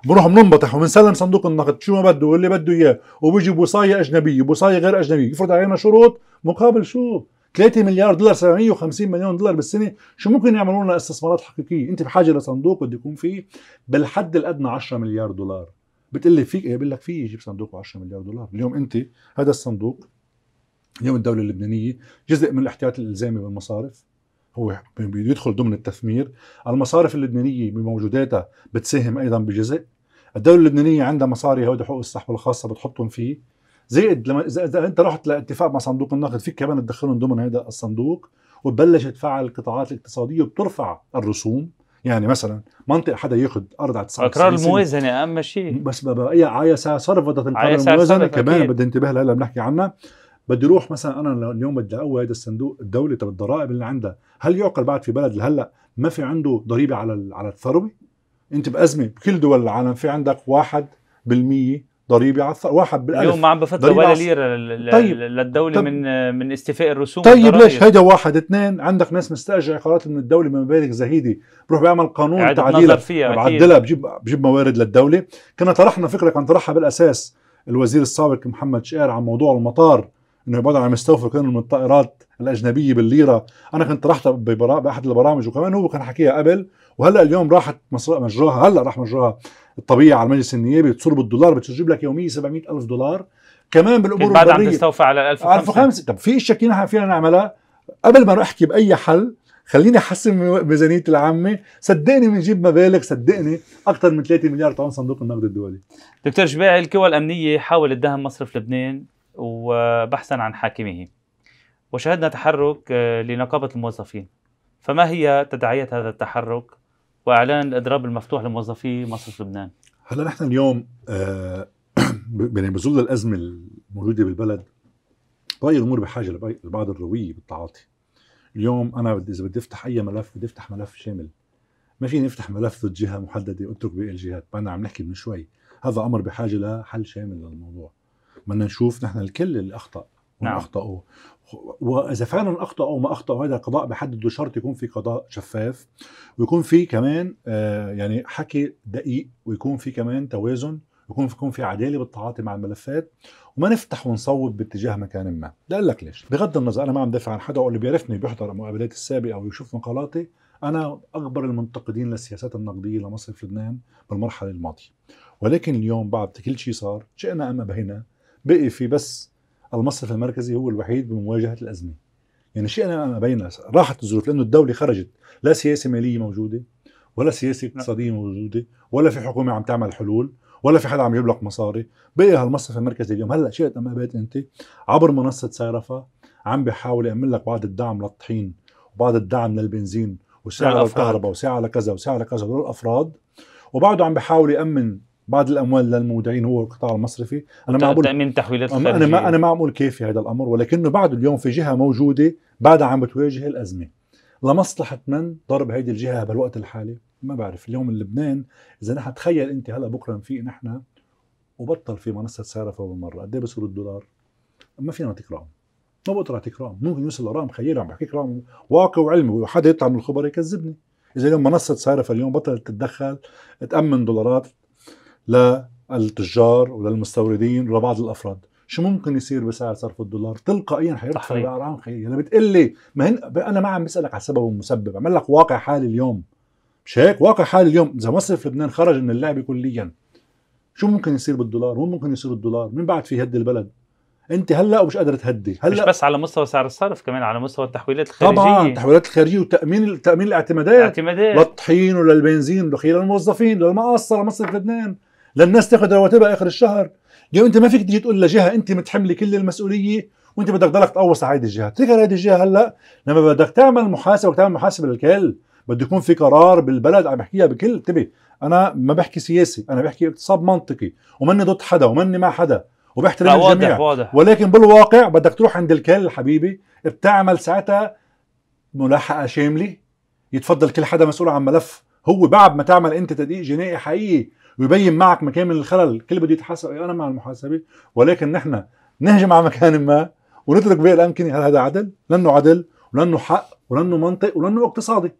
[SPEAKER 2] بنروح بننبطح وبنسلم صندوق النقد شو ما بده واللي بده اياه وبيجي بوصايه اجنبيه بوصايه غير اجنبيه يفرض علينا شروط مقابل شو 3 مليار دولار 750 مليون دولار بالسنه شو ممكن يعملوا لنا استثمارات حقيقيه انت بحاجه لصندوق بده يكون فيه بالحد الادنى 10 مليار دولار لي فيك ايه بقول لك في يجيب صندوق 10 مليار دولار اليوم انت هذا الصندوق اليوم الدوله اللبنانيه جزء من الاحتياط الالزامي بالمصارف هو بيدخل ضمن التثمير المصارف اللبنانيه بموجوداتها بتساهم ايضا بجزء الدوله اللبنانيه عندها مصاري هودي حقوق السحب الخاصه بتحطهم فيه زائد لما اذا انت رحت لاتفاق مع صندوق النقد فيك كمان تدخلهم ضمن هذا الصندوق وتبلش تفعل القطاعات الاقتصاديه وبترفع الرسوم يعني مثلا منطق حدا ياخذ ارض على 99 اقرار الموازنه اهم شيء بس بقى هي على يسار صرفت اقرار الموازنه كمان بدي انتبه لها بنحكي عنها بدي اروح مثلا انا اليوم بدي اقوي هذا الصندوق الدولي تبع الضرائب اللي عندها هل يعقل بعد في بلد لهلا ما في عنده ضريبه على على الثروه انت بازمه بكل دول العالم في عندك واحد بالمية ضريبه على واحد بالالف اليوم ما عم بفتح ولا ليره
[SPEAKER 1] طيب. للدوله طيب. من من استيفاء الرسوم طيب ليش هيدا
[SPEAKER 2] واحد اثنين عندك ناس مستاجر عقارات من الدوله بمبالغ زهيده بروح بيعمل قانون تعديلها بعدلها بجيب بجيب موارد للدوله كنا طرحنا فكره كان طرحها بالاساس الوزير السابق محمد شقير عن موضوع المطار انه يبعدوا عن مستوفى كانوا من الطائرات الاجنبيه بالليره انا كنت رحت باحد البرامج وكمان هو كان حكيها قبل وهلا اليوم راحت مجراها هلا راح مجراها الطبيعي على المجلس النيابي بتصير بالدولار بتجيب لك يوميه 700 الف دولار كمان بالامور بعد عم
[SPEAKER 1] تستوفى على 1005
[SPEAKER 2] طب في اشياء كنا فينا نعملها قبل ما احكي باي حل خليني احسن ميزانيتي العامه صدقني بنجيب مبالغ صدقني اكثر من 3 مليار طبعا صندوق النقد الدولي
[SPEAKER 1] دكتور شباعي القوى الامنيه حاولت دهم مصرف لبنان وبحثا عن حاكمه وشهدنا تحرك آه، لنقابة الموظفين فما هي تداعيات هذا التحرك وإعلان الإضراب المفتوح لموظفي مصرف لبنان
[SPEAKER 2] هلا نحن اليوم آه، يعني بظل الأزمة الموجودة بالبلد رأي الأمور بحاجة لبعض الروية بالتعاطي اليوم أنا إذا بدي أفتح أي ملف بدي أفتح ملف شامل ما فيني أفتح ملف ضد جهة محددة وأترك باقي الجهات ما عم نحكي من شوي هذا أمر بحاجة لحل شامل للموضوع بدنا نشوف نحن الكل اللي اخطا نعم اخطاوا واذا فعلا اخطاوا ما اخطاوا هذا القضاء بحدده شرط يكون في قضاء شفاف ويكون في كمان آه، يعني حكي دقيق ويكون في كمان توازن يكون في يكون في عداله بالتعاطي مع الملفات وما نفتح ونصوب باتجاه مكان ما، لأقول لك ليش؟ بغض النظر انا ما عم دافع عن حدا واللي بيعرفني بيحضر مقابلات السابقه او يشوف مقالاتي انا اكبر المنتقدين للسياسات النقديه لمصرف لبنان بالمرحله الماضيه، ولكن اليوم بعد كل شيء صار شئنا ام ابينا بقي في بس المصرف المركزي هو الوحيد بمواجهه الازمه يعني شئنا ام ابينا راحت الظروف لانه الدوله خرجت لا سياسه ماليه موجوده ولا سياسه اقتصاديه موجوده ولا في حكومه عم تعمل حلول ولا في حدا عم يجيب لك مصاري بقي هالمصرف المركزي اليوم هلا شئت ام ابيت انت عبر منصه سارفه عم بيحاول يعمل لك بعض الدعم للطحين وبعض الدعم للبنزين وسعر الكهرباء وسعر لكذا وسعر لكذا للافراد وبعده عم بيحاول يامن بعض الاموال للمودعين هو القطاع المصرفي انا ما بقول تامين تحويلات انا ما انا ما عم كيفي هذا الامر ولكنه بعد اليوم في جهه موجوده بعدها عم بتواجه الازمه لمصلحه من ضرب هذه الجهه بالوقت الحالي ما بعرف اليوم لبنان اذا نحن تخيل انت هلا بكره في نحن وبطل في منصه سارفه بالمره قد ايه بصير الدولار ما فينا تكرام ما بقدر اعطيك رقم ممكن يوصل لرقم خيالي عم بحكيك رقم واقع وعلمي وحدا يطلع من الخبر يكذبني اذا اليوم منصه سارفه اليوم بطلت تتدخل تامن دولارات للتجار وللمستوردين ولبعض الافراد شو ممكن يصير بسعر صرف الدولار تلقائيا حيرتفع الاسعار خياليه يعني بتقول لي ما هن انا ما عم بسالك على السبب والمسبب عمل لك واقع حالي اليوم مش هيك واقع حالي اليوم اذا مصرف لبنان خرج من اللعبه كليا شو ممكن يصير بالدولار وين ممكن يصير الدولار من بعد في هد البلد انت هلا ومش قادر تهدي هلا مش
[SPEAKER 1] بس على مستوى سعر الصرف كمان على مستوى التحويلات الخارجيه طبعا
[SPEAKER 2] التحويلات الخارجيه وتامين تامين الاعتمادات الاعتمادات للطحين وللبنزين لخيل الموظفين للمقاصه لمصرف لبنان للناس تاخذ رواتبها اخر الشهر اليوم انت ما فيك تيجي تقول لجهه انت متحمله كل المسؤوليه وانت بدك تضلك تقوص على هيدي الجهه، تذكر هيدي الجهه هلا لما بدك تعمل محاسبه وتعمل محاسبه للكل بده يكون في قرار بالبلد عم بحكيها بكل انتبه انا ما بحكي سياسي انا بحكي اقتصاد منطقي ومني ضد حدا ومني مع حدا وبحترم الجميع واضح واضح. ولكن بالواقع بدك تروح عند الكل حبيبي بتعمل ساعتها ملاحقه شامله يتفضل كل حدا مسؤول عن ملف هو بعد ما تعمل انت تدقيق جنائي حقيقي ويبين معك مكان من الخلل كل بده يتحاسب انا مع المحاسبه ولكن نحن نهجم على مكان ما ونترك باقي الامكنه هل هذا عدل؟ لانه عدل ولانه حق ولانه منطق ولانه اقتصادي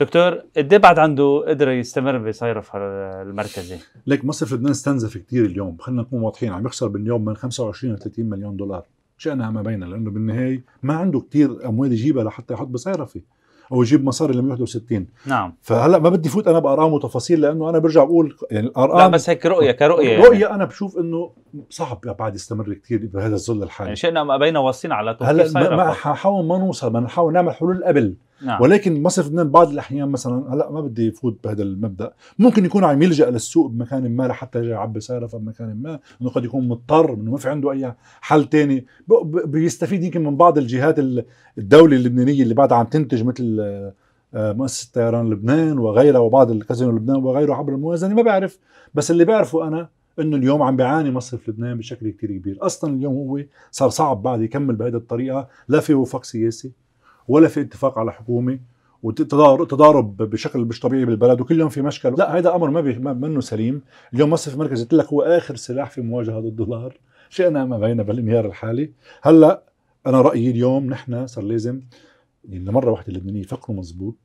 [SPEAKER 1] دكتور قد إيه بعد عنده قدر يستمر بصيرف المركزي؟
[SPEAKER 2] ليك مصرف لبنان استنزف كثير اليوم، خلينا نكون واضحين عم يخسر باليوم من 25 ل 30 مليون دولار، شئنا ما بينا لانه بالنهايه ما عنده كثير اموال يجيبها لحتى يحط بصيرفه، او يجيب مصاري ل 161
[SPEAKER 1] نعم فهلا
[SPEAKER 2] ما بدي فوت انا بارقام وتفاصيل لانه انا برجع بقول يعني الارقام لا بس هيك رؤيه كرؤيه يعني. رؤيه انا بشوف انه صعب بعد يستمر كثير بهذا الظل الحالي يعني شئنا ما بين واصلين على هلا ما حاول ما نوصل ما نحاول نعمل حلول قبل نعم. ولكن مصرف لبنان بعض الاحيان مثلا هلا ما بدي فوت بهذا المبدا ممكن يكون عم يلجا للسوق بمكان ما لحتى يعبي في بمكان ما انه قد يكون مضطر انه ما في عنده اي حل ثاني بيستفيد يمكن من بعض الجهات الدوله اللبنانيه اللي بعدها عم تنتج مثل آه، مؤسسه طيران لبنان وغيرها وبعض الكازينو لبنان وغيره عبر الموازنه ما بعرف بس اللي بعرفه انا انه اليوم عم بيعاني مصرف لبنان بشكل كثير كبير اصلا اليوم هو صار صعب بعد يكمل بهذه الطريقه لا في وفاق سياسي ولا في اتفاق على حكومه وتضارب بشكل مش طبيعي بالبلد وكل يوم في مشكل لا هذا امر ما, بي... منه سليم اليوم مصرف مركزي قلت لك هو اخر سلاح في مواجهه الدولار شئنا ما بين بالانهيار الحالي هلا انا رايي اليوم نحن صار لازم لمره يعني واحده اللبنانيين يفكروا مزبوط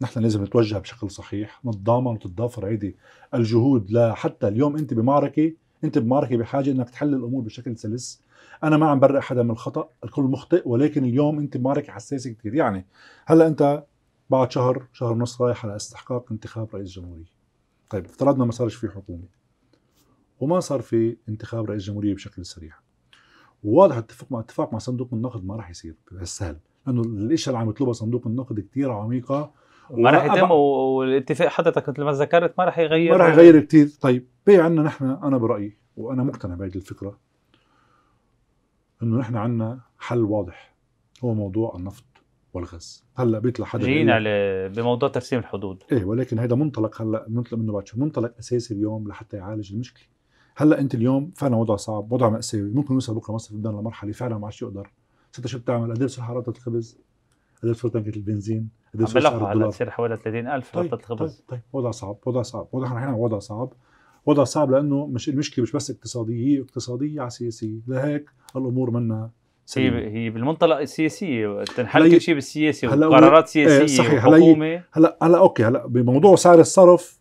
[SPEAKER 2] نحن لازم نتوجه بشكل صحيح نتضامن وتتضافر هيدي الجهود لحتى اليوم انت بمعركه انت بمعركه بحاجه انك تحل الامور بشكل سلس انا ما عم برئ حدا من الخطا الكل مخطئ ولكن اليوم انت بمعركه حساسه كثير يعني هلا انت بعد شهر شهر ونص رايح على استحقاق انتخاب رئيس جمهوريه طيب افترضنا ما صارش في حكومه وما صار في انتخاب رئيس جمهوريه بشكل سريع وواضح اتفق مع اتفاق مع صندوق النقد ما راح يصير بالسهل لانه الاشياء اللي عم يطلبها صندوق النقد كثير عميقه ما راح يتم
[SPEAKER 1] والاتفاق حضرتك مثل ما ذكرت ما راح يغير ما راح يغير
[SPEAKER 2] كثير طيب بي عندنا نحن انا برايي وانا مقتنع بهذه الفكره انه نحن عندنا حل واضح هو موضوع النفط والغاز هلا بيطلع حدا جينا
[SPEAKER 1] ل... بموضوع ترسيم الحدود
[SPEAKER 2] ايه ولكن هذا منطلق هلا منطلق منه بعد شو منطلق اساسي اليوم لحتى يعالج المشكله هلا انت اليوم فعلا وضع صعب وضع ماساوي ممكن يوصل بكره مصر بدنا لمرحله فعلا ما عادش يقدر ستة شو بتعمل قد ايش حراره الخبز قد بتصير تنكه البنزين قد ايش سعر الدولار بتصير
[SPEAKER 1] حوالي 30000 طيب ربطة الخبز
[SPEAKER 2] طيب, طيب وضع صعب وضع صعب وضع صعب, وضع صعب وضع صعب لانه مش المشكله مش بس اقتصاديه هي اقتصاديه على سياسيه لهيك الامور منا هي
[SPEAKER 1] هي بالمنطلق السياسي تنحل كل شيء بالسياسي وقرارات إيه، سياسيه ايه صحيح هلا
[SPEAKER 2] هلا هلا اوكي هلا بموضوع سعر الصرف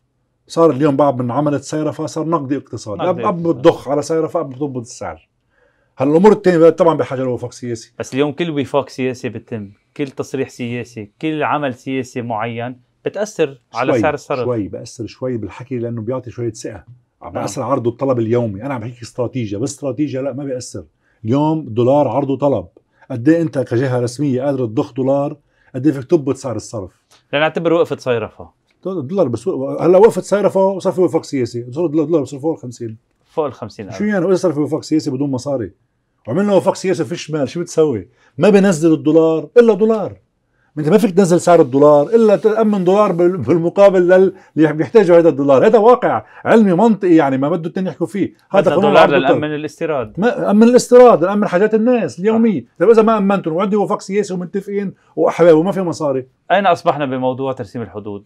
[SPEAKER 2] صار اليوم بعد من عملت سيرفا صار نقدي اقتصادي قبل قبل بتضخ على سيرفا قبل بتضبط السعر هلا الامور الثانيه طبعا بحاجه لوفاق سياسي
[SPEAKER 1] بس اليوم كل وفاق سياسي بتم كل تصريح سياسي كل عمل سياسي معين بتاثر على سعر الصرف شوي
[SPEAKER 2] باثر شوي بالحكي لانه بيعطي شويه ثقه عم نعم. بأثر آه. عرض والطلب اليومي انا عم بحكي استراتيجيه بس استراتيجيه لا ما بياثر اليوم دولار عرض وطلب قد ايه انت كجهه رسميه قادر تضخ دولار قد ايه فيك تضبط سعر الصرف
[SPEAKER 1] لنعتبر وقفت صيرفه
[SPEAKER 2] الدولار بس هلا وقفت صيرفه صار في وفاق سياسي صار الدولار بصير فوق ال 50
[SPEAKER 1] فوق ال 50 شو
[SPEAKER 2] يعني واذا صار في وفاق سياسي بدون مصاري وعملنا وفاق سياسي في الشمال شو بتسوي؟ ما بنزل الدولار الا دولار انت ما فيك تنزل سعر الدولار الا تامن دولار بالمقابل لل... بيحتاجه هذا الدولار هذا واقع علمي منطقي يعني ما بده التاني يحكوا فيه هذا قانون الدولار للامن الاستيراد ما امن الاستيراد امن حاجات الناس اليوميه آه. طيب اذا ما امنتهم وعندي وفاق سياسي ومتفقين واحباب وما في مصاري
[SPEAKER 1] اين اصبحنا بموضوع ترسيم الحدود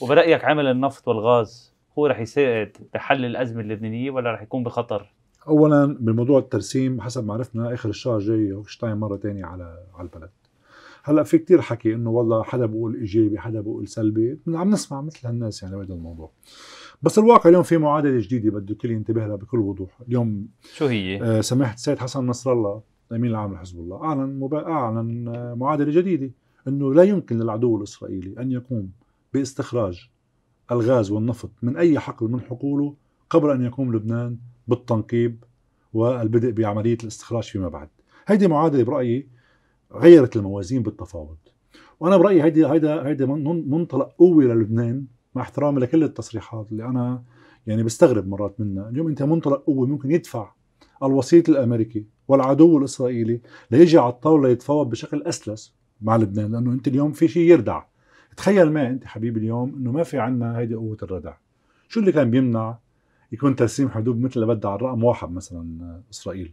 [SPEAKER 1] وبرايك عمل النفط والغاز هو رح يساعد بحل الازمه اللبنانيه ولا رح يكون بخطر
[SPEAKER 2] اولا بموضوع الترسيم حسب ما عرفنا اخر الشهر جاي شتاين مره ثانيه على على البلد هلا في كتير حكي انه والله حدا بيقول ايجابي حدا بيقول سلبي عم نسمع مثل هالناس يعني بهذا الموضوع بس الواقع اليوم في معادله جديده بده الكل ينتبه لها بكل وضوح اليوم شو هي آه سماحه السيد حسن نصر الله الامين العام لحزب الله اعلن مبا... اعلن آه، معادله جديده انه لا يمكن للعدو الاسرائيلي ان يقوم باستخراج الغاز والنفط من اي حقل من حقوله قبل ان يقوم لبنان بالتنقيب والبدء بعمليه الاستخراج فيما بعد هيدي معادله برايي غيرت الموازين بالتفاوض وانا برايي هيدي هيدا هيدا منطلق قوي للبنان مع احترامي لكل التصريحات اللي انا يعني بستغرب مرات منها اليوم انت منطلق قوي ممكن يدفع الوسيط الامريكي والعدو الاسرائيلي ليجي على الطاوله يتفاوض بشكل اسلس مع لبنان لانه انت اليوم في شيء يردع تخيل معي انت حبيبي اليوم انه ما في عندنا هيدي قوه الردع شو اللي كان بيمنع يكون ترسيم حدود مثل اللي بدها على الرقم واحد مثلا اسرائيل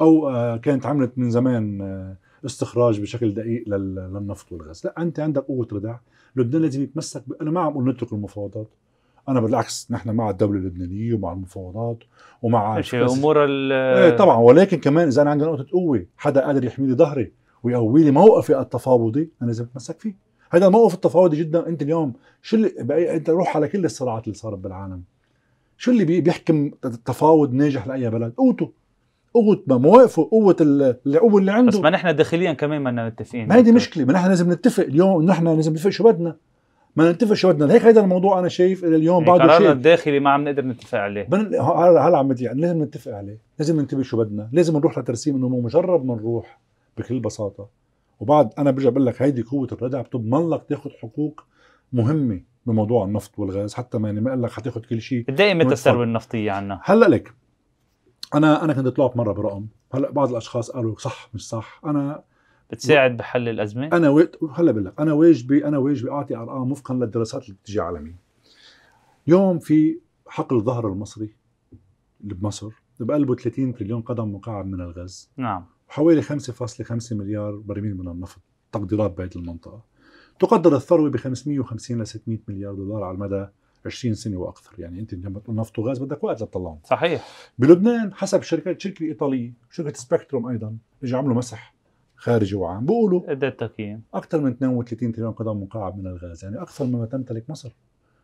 [SPEAKER 2] او آه، كانت عملت من زمان آه، استخراج بشكل دقيق للنفط والغاز لا انت عندك قوه ردع لبنان لازم يتمسك ب... انا ما عم اقول نترك المفاوضات انا بالعكس نحن مع الدوله اللبنانيه ومع المفاوضات ومع امور
[SPEAKER 1] ال ايه طبعا
[SPEAKER 2] ولكن كمان اذا انا عندي نقطه قوه حدا قادر يحمي لي ظهري ويقوي لي موقفي التفاوضي انا لازم اتمسك فيه هذا الموقف التفاوضي جدا انت اليوم شو اللي انت روح على كل الصراعات اللي صارت بالعالم شو اللي بيحكم التفاوض ناجح لاي بلد قوته قوه ما موافقه قوه القوه اللي عنده بس
[SPEAKER 1] ما نحن داخليا كمان ما متفقين ما هي دي مشكله
[SPEAKER 2] ما نحن لازم نتفق اليوم نحن لازم نتفق شو بدنا ما نتفق شو بدنا هيك هذا الموضوع انا شايف الى اليوم يعني بعده شيء قرارنا
[SPEAKER 1] الداخلي ما عم نقدر نتفق عليه بن...
[SPEAKER 2] هلا عم بدي يعني لازم نتفق عليه لازم ننتبه شو بدنا لازم نروح لترسيم انه مجرد ما نروح بكل بساطه وبعد انا برجع بقول لك هيدي قوه الردع بتضمن لك تاخذ حقوق مهمه بموضوع النفط والغاز حتى ما يعني ما قال لك حتاخذ كل شيء بتضايق متى الثروه النفطيه عنا هلا لك انا انا كنت طلعت مره برقم هلا بعض الاشخاص قالوا صح مش صح
[SPEAKER 1] انا بتساعد بحل الازمه انا
[SPEAKER 2] و... هلا بقول لك انا واجبي انا واجبي اعطي ارقام وفقا للدراسات اللي بتجي عالميا يوم في حقل الظهر المصري اللي بمصر بقلبه 30 تريليون قدم مكعب من الغاز نعم وحوالي 5.5 مليار برميل من النفط تقديرات بهذه المنطقه تقدر الثروه ب 550 ل 600 مليار دولار على المدى 20 سنه واكثر يعني انت لما نفط وغاز بدك وقت لتطلعهم صحيح بلبنان حسب شركات شركه ايطاليه شركه سبكتروم ايضا اجوا عملوا مسح خارجي وعام بيقولوا قد التقييم اكثر من 32 تريليون قدم مكعب من الغاز يعني اكثر مما تمتلك مصر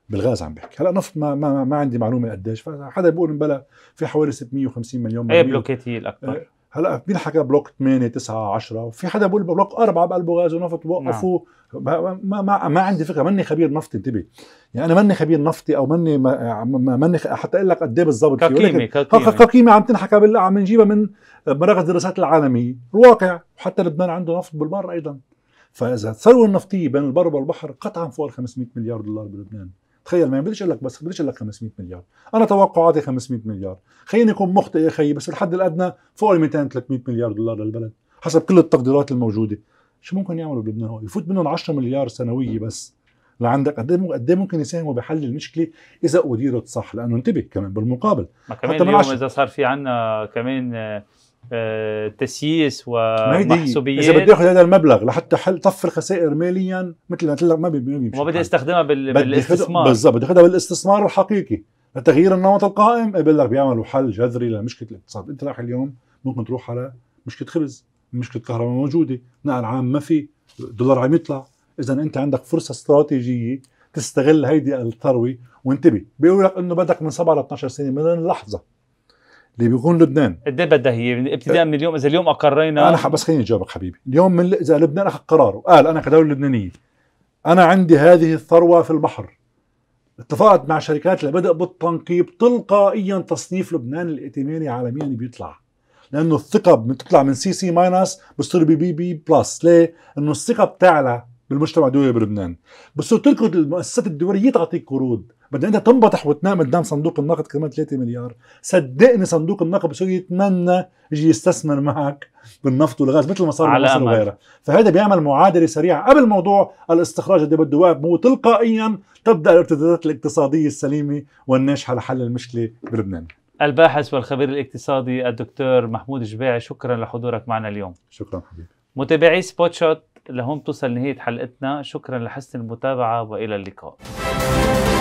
[SPEAKER 2] بالغاز عم بحكي هلا نفط ما ما, ما عندي معلومه قديش فحدا بيقول بلا في حوالي 650 مليون ايه
[SPEAKER 1] بلوكاتيه الاكبر إيه،
[SPEAKER 2] هلا مين حكى بلوك 8 9 10 في حدا بقول بلوك 4 بقلبه غاز ونفط وقفوه نعم. ما, ما ما عندي فكره ماني خبير نفطي انتبه يعني انا ماني خبير نفطي او ماني ماني حتى اقول لك قد ايه بالضبط كقيمه كقيمه عم تنحكى بالله عم نجيبها من مراكز الدراسات العالميه الواقع وحتى لبنان عنده نفط بالبر ايضا فاذا الثروه النفطيه بين البر والبحر قطعا فوق ال 500 مليار دولار بلبنان تخيل ما بديش اقول لك بس بديش اقول لك 500 مليار انا توقعاتي 500 مليار خليني اكون مخطئ يا خيي بس الحد الادنى فوق ال 200 300 مليار دولار للبلد حسب كل التقديرات الموجوده شو ممكن يعملوا بلبنان هو يفوت منهم 10 مليار سنويه نعم. بس لعندك قد ايه قد إيه ممكن يساهموا بحل المشكله اذا اديرت صح لانه انتبه كمان بالمقابل ما
[SPEAKER 1] كمان اليوم اذا صار في عندنا كمان آه، تسييس ومحسوبيات اذا بدي اخذ
[SPEAKER 2] هذا المبلغ لحتى حل طفر الخسائر ماليا مثل ما قلت لك ما بيمشي ما
[SPEAKER 1] بدي استخدمها بال... بالاستثمار بالضبط بدي
[SPEAKER 2] اخذها بالاستثمار الحقيقي لتغيير النمط القائم إيه، قبل لك بيعملوا حل جذري لمشكله الاقتصاد انت رايح اليوم ممكن تروح على مشكله خبز مشكله كهرباء موجوده نقل عام ما في الدولار عم يطلع اذا انت عندك فرصه استراتيجيه تستغل هيدي الثروه وانتبه بيقول لك انه بدك من 7 ل 12 سنه من اللحظه اللي بيكون لبنان
[SPEAKER 1] قد ايه بدها هي ابتداء أه، من اليوم اذا اليوم اقرينا انا
[SPEAKER 2] بس خليني اجاوبك حبيبي اليوم من اذا لبنان اخذ قرار وقال انا كدوله لبنانيه انا عندي هذه الثروه في البحر اتفقت مع شركات لبدء بالتنقيب تلقائيا تصنيف لبنان الائتماني عالميا بيطلع لانه الثقه بتطلع من سي سي ماينس بتصير بي بي بي بلس ليه؟ انه الثقه بتعلى بالمجتمع الدولي بلبنان بصير تركض المؤسسات الدوليه تعطيك قروض بدنا انت تنبطح وتنام قدام صندوق النقد كمان 3 مليار صدقني صندوق النقد بصير يتمنى يجي يستثمر معك بالنفط والغاز مثل ما صار مع مصر وغيرها فهذا بيعمل معادله سريعه قبل موضوع الاستخراج اللي بده مو تلقائيا تبدا الارتدادات الاقتصاديه السليمه والناجحه لحل المشكله بلبنان
[SPEAKER 1] الباحث والخبير الاقتصادي الدكتور محمود جبيعي شكرا لحضورك معنا اليوم شكرا حبيبي متابعي سبوت شوت لهون توصل نهاية حلقتنا شكرا لحسن المتابعة وإلى اللقاء